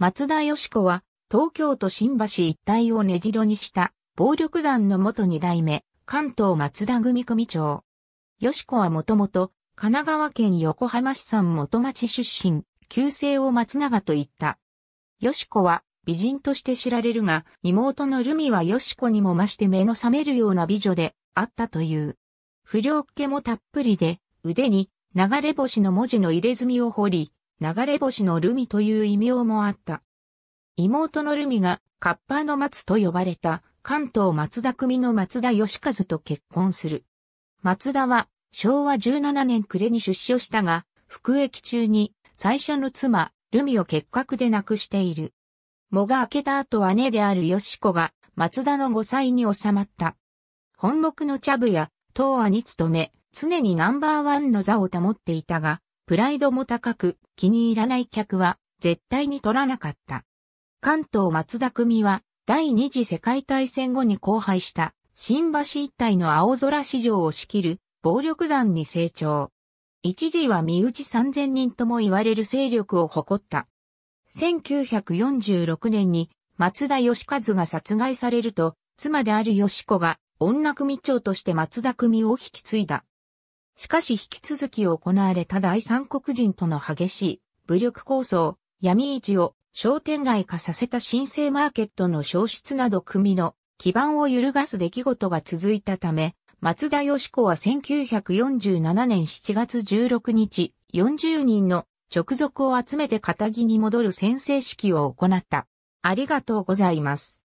松田し子は、東京都新橋一帯を根城にした、暴力団の元二代目、関東松田組組長。し子はもともと、神奈川県横浜市三元町出身、旧姓を松永と言った。し子は、美人として知られるが、妹のル美はし子にも増して目の覚めるような美女であったという。不良っ気もたっぷりで、腕に、流れ星の文字の入れ墨を彫り、流れ星のルミという異名もあった。妹のルミが、カッパーの松と呼ばれた、関東松田組の松田義和と結婚する。松田は、昭和17年暮れに出所したが、服役中に、最初の妻、ルミを結核で亡くしている。藻が明けた後姉であるよ子が、松田の5歳に収まった。本木の茶部や、東亜に勤め、常にナンバーワンの座を保っていたが、プライドも高く、気に入らない客は、絶対に取らなかった。関東松田組は、第二次世界大戦後に荒廃した、新橋一帯の青空市場を仕切る、暴力団に成長。一時は身内3000人とも言われる勢力を誇った。1946年に、松田義和が殺害されると、妻である義子が、女組長として松田組を引き継いだ。しかし引き続き行われた第三国人との激しい武力抗争、闇市を商店街化させた新生マーケットの消失など組の基盤を揺るがす出来事が続いたため、松田義子は1947年7月16日、40人の直属を集めて仇に戻る宣誓式を行った。ありがとうございます。